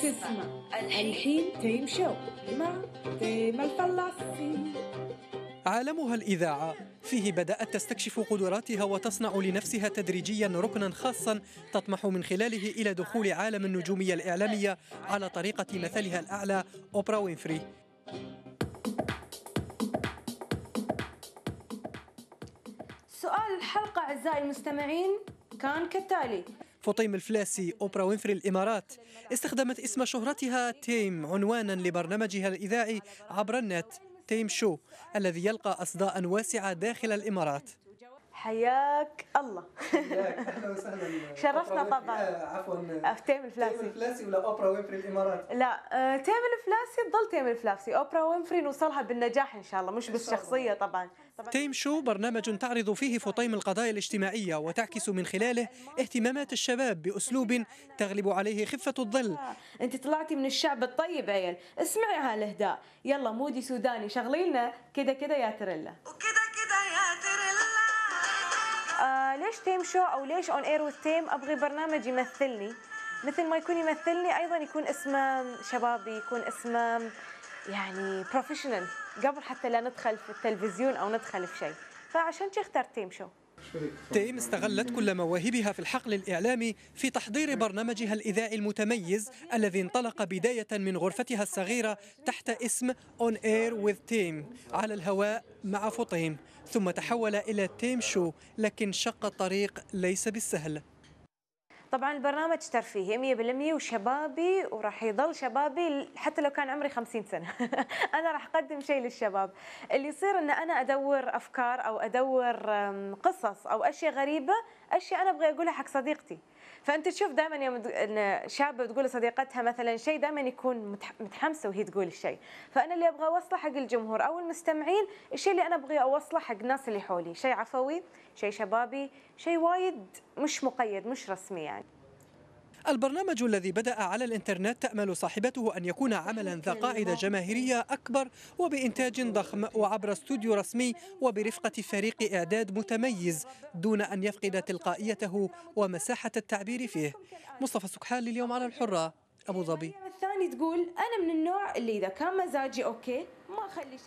تسمع الحين شو ما تيم الفلاسي عالمها الإذاعة فيه بدأت تستكشف قدراتها وتصنع لنفسها تدريجيا ركنا خاصا تطمح من خلاله إلى دخول عالم النجومية الإعلامية على طريقة مثلها الأعلى أوبرا وينفري سؤال الحلقة أعزائي المستمعين كان كالتالي فطيم الفلاسي أوبرا وينفري الإمارات استخدمت اسم شهرتها تيم عنوانا لبرنامجها الإذاعي عبر النت تيم شو الذي يلقى أصداء واسعة داخل الإمارات حياك الله حياك اهلا وسهلا شرفنا طبعا عفوا أه، تيم الفلاسي تيم الفلاسي ولا اوبرا وينفري الامارات لا أه، تيم الفلاسي تضل تيم الفلاسي اوبرا وينفري نوصلها بالنجاح ان شاء الله مش بالشخصيه طبعا تيم شو برنامج تعرض فيه فطيم القضايا الاجتماعية وتعكس من خلاله اهتمامات الشباب بأسلوب تغلب عليه خفة الظل آه، أنت طلعتي من الشعب الطيب عيل اسمعي هالهداء يلا مودي سوداني شغلي لنا كده كده يا تريلا وكده كده ليش تيم شو او ليش اون اير وذ تيم ابغي برنامج يمثلني مثل ما يكون يمثلني ايضا يكون اسمه شبابي يكون اسمه يعني بروفيشنال قبل حتى لا ندخل في التلفزيون او ندخل في شيء فعشان شي اخترت تيم شو تيم استغلت كل مواهبها في الحقل الإعلامي في تحضير برنامجها الإذاعي المتميز الذي انطلق بداية من غرفتها الصغيرة تحت اسم On Air with Team على الهواء مع فطيم ثم تحول إلى تيم شو لكن شق الطريق ليس بالسهل طبعا البرنامج ترفيهي 100% وشبابي وراح يضل شبابي حتى لو كان عمري 50 سنه انا راح اقدم شيء للشباب اللي يصير ان انا ادور افكار او ادور قصص او اشياء غريبه اشياء انا ابغى اقولها حق صديقتي فانت تشوف دائما يوم شابه تقول لصديقتها مثلا شيء دائما يكون متحمسه وهي تقول الشيء فانا اللي ابغى اوصله حق الجمهور او المستمعين الشيء اللي انا ابغى اوصله حق الناس اللي حولي شيء عفوي شيء شبابي شيء وايد مش مقيد مش رسمي يعني البرنامج الذي بدأ على الإنترنت تأمل صاحبته أن يكون عملا ذا قاعدة جماهيرية أكبر وبإنتاج ضخم وعبر استوديو رسمي وبرفقة فريق إعداد متميز دون أن يفقد تلقائيته ومساحة التعبير فيه مصطفى سكحان لليوم على الحرة أبو ظبي الثاني تقول أنا من النوع اللي إذا كان مزاجي أوكي ما أخلي